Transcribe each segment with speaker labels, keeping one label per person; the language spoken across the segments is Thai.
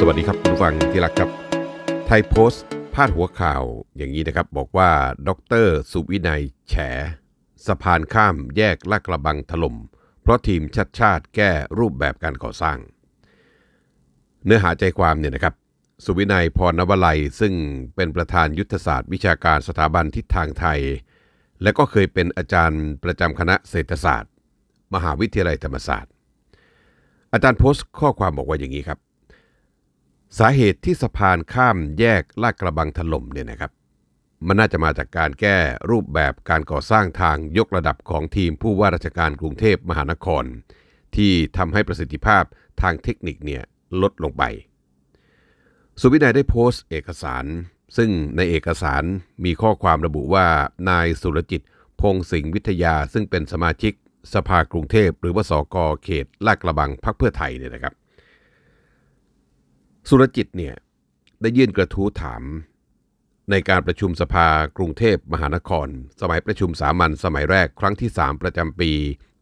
Speaker 1: สวัสดีครับคุณู้ฟังที่รักครับไทยโพสต์พาดหัวข่าวอย่างนี้นะครับบอกว่า ดร สุวินัยแฉสะพานข้ามแยกลากระบังถล่มเพราะทีมชัดชาติแก้รูปแบบการก่อสร้าง เนื้อหาใจความเนี่ยนะครับ สุวินัยพรนวลัยซึ่งเป็นประธานยุทธศาสตร์วิชาการสถาบันทิศทางไทย และก็เคยเป็นอาจารย์ประจำคณะเศรษฐศาสตร์ มหาวิทยาลัยธรรมศาสตร์ อาจารย์โพสต์ ข้อความบอกว่าอย่างนี้ครับสาเหตุที่สะพานข้ามแยกลาดกระบังถล่มเนี่ยนะครับ มันน่าจะมาจากการแก้รูปแบบการก่อสร้างทางยกระดับของทีมผู้ว่าราชการกรุงเทพมหานคร ที่ทำให้ประสิทธิภาพทางเทคนิคเนี่ยลดลงไป สุวินัยได้โพสต์เอกสาร ซึ่งในเอกสารมีข้อความระบุว่านายสุรจิตพงสิงห์วิทยา ซึ่งเป็นสมาชิก สภากรุงเทพหรือว่าสอกอเขต ลาดกระบังพักเพื่อไทยเนี่ยนะครับสุรจิตเนี่ยได้ยื่นกระทู้ถามในการประชุมสภากรุงเทพมหานคร สมัยประชุมสามัญสมัยแรกครั้งที่ 3 ประจำปี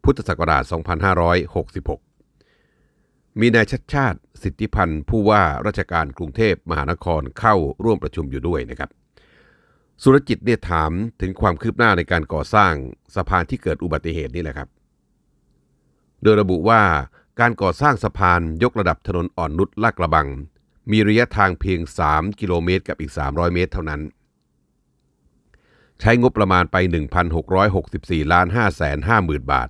Speaker 1: พุทธศักราช 2566 มีนายชัดชาติสิทธิพันธ์ผู้ว่าราชการกรุงเทพมหานครเข้าร่วมประชุมอยู่ด้วยนะครับ สุรจิตเนี่ยถามถึงความคืบหน้าในการก่อสร้างสะพานที่เกิดอุบัติเหตุนี่แหละครับ โดยระบุว่าการก่อสร้างสะพานยกระดับถนนอ่อนนุชลากระบังมีระยะทางเพียง 3 กิโลเมตรกับอีก 300 เมตรเท่านั้น ใช้งบประมาณไป 1,664ล้าน5 5 0 0 0บาท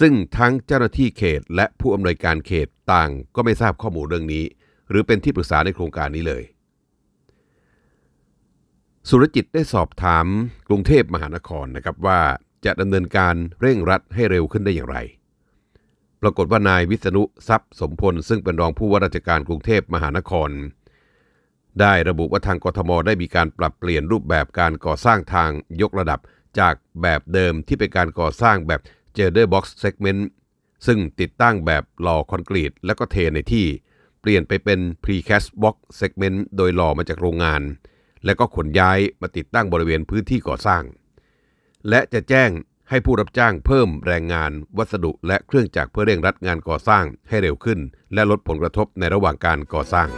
Speaker 1: ซึ่งทั้งเจ้าหน้าที่เขตและผู้อำนวยการเขตต่างก็ไม่ทราบข้อมูลเรื่องนี้ หรือเป็นที่ปรึกษาในโครงการนี้เลย สุรจิตได้สอบถามกรุงเทพมหานครนะครับว่าจะดำเนินการเร่งรัดให้เร็วขึ้นได้อย่างไรปรากฏว่านายวิษณุทรัพย์สมพล ซึ่งเป็นรองผู้ว่าราชการกรุงเทพมหานคร ได้ระบุว่าทางกทมได้มีการปรับเปลี่ยนรูปแบบการก่อสร้างทางยกระดับจากแบบเดิมที่เป็นการก่อสร้างแบบเจเดอร์บ็อกซ์เซกเมนต์ซึ่งติดตั้งแบบหล่อคอนกรีตและก็เทในที่ เปลี่ยนไปเป็นพรีแคสบ็อกซ์เซกเมนต์โดยหล่อมาจากโรงงาน และก็ขนย้ายมาติดตั้งบริเวณพื้นที่ก่อสร้าง และจะแจ้งให้ผู้รับจ้างเพิ่มแรงงานวัสดุและเครื่องจักรเพื่อเร่งรัดงานก่อสร้างให้เร็วขึ้นและลดผลกระทบในระหว่างการก่อสร้าง